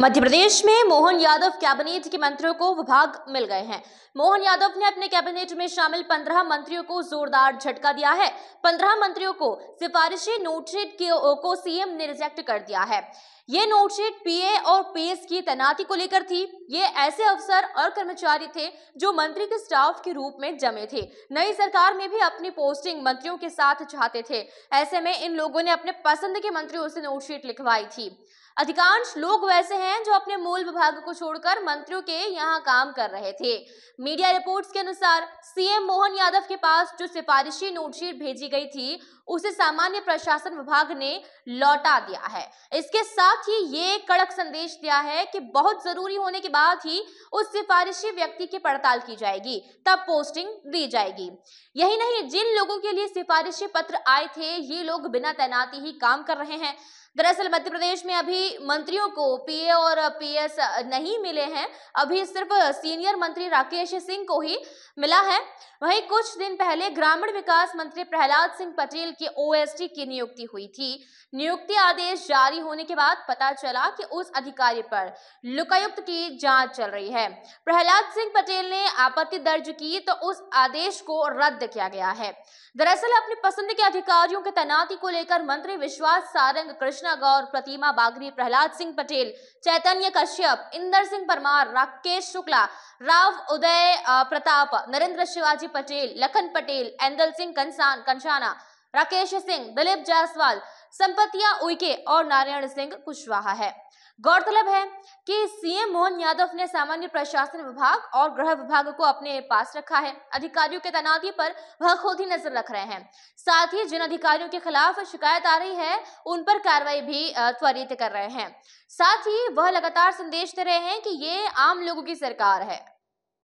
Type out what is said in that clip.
मध्य प्रदेश में मोहन यादव कैबिनेट के मंत्रियों को विभाग मिल गए हैं मोहन यादव ने अपने कैबिनेट में शामिल पंद्रह मंत्रियों को जोरदार झटका दिया है पंद्रह मंत्रियों को सिफारिशी नोटशीट को सीएम ने रिजेक्ट कर दिया है ये नोटशीट पीए और पीएस की तैनाती को लेकर थी ये ऐसे अफसर और कर्मचारी थे जो मंत्री के स्टाफ के रूप में जमे थे नई सरकार में भी अपनी पोस्टिंग मंत्रियों के साथ चाहते थे ऐसे में इन लोगों ने अपने पसंद के मंत्रियों से नोटशीट लिखवाई थी अधिकांश लोग वैसे हैं जो अपने मूल विभाग को छोड़कर मंत्रियों के यहाँ काम कर रहे थे मीडिया रिपोर्ट्स के अनुसार सीएम मोहन यादव के पास जो सिफारिशी नोटशीट भेजी गई थी उसे सामान्य प्रशासन विभाग ने लौटा दिया है इसके साथ ही ये कड़क संदेश दिया है कि बहुत जरूरी होने के बाद ही उस सिफारिशी व्यक्ति की पड़ताल की जाएगी तब पोस्टिंग दी जाएगी यही नहीं जिन लोगों के लिए सिफारिशी पत्र आए थे ये लोग बिना तैनाती ही काम कर रहे हैं दरअसल मध्य प्रदेश में अभी मंत्रियों को पीए और पीएस नहीं मिले हैं अभी सिर्फ सीनियर मंत्री राकेश सिंह को ही मिला है वहीं कुछ दिन पहले ग्रामीण विकास मंत्री प्रहलाद सिंह पटेल के ओएसडी की नियुक्ति हुई थी नियुक्ति आदेश जारी होने के बाद पता चला कि उस अधिकारी पर लुकायुक्त की जांच चल रही है प्रहलाद सिंह पटेल ने आपत्ति दर्ज की तो उस आदेश को रद्द किया गया है दरअसल अपनी पसंद के अधिकारियों की तैनाती को लेकर मंत्री विश्वास सारंग कृष्ण कृष्णा गौर प्रतिमा बागरी प्रहलाद सिंह पटेल चैतन्य कश्यप इंदर सिंह परमार राकेश शुक्ला राव उदय प्रताप नरेंद्र शिवाजी पटेल लखन पटेल एंदल सिंह कंसान कंसाना राकेश सिंह दिलीप जायसवाल संपतिया उइके और नारायण सिंह कुशवाहा है गौरतलब है कि सीएम मोहन यादव ने सामान्य प्रशासन विभाग और गृह विभाग को अपने पास रखा है अधिकारियों के तैनाती पर वह खुद ही नजर रख रहे हैं साथ ही जिन अधिकारियों के खिलाफ शिकायत आ रही है उन पर कार्रवाई भी त्वरित कर रहे हैं साथ ही वह लगातार संदेश दे रहे हैं कि ये आम लोगों की सरकार है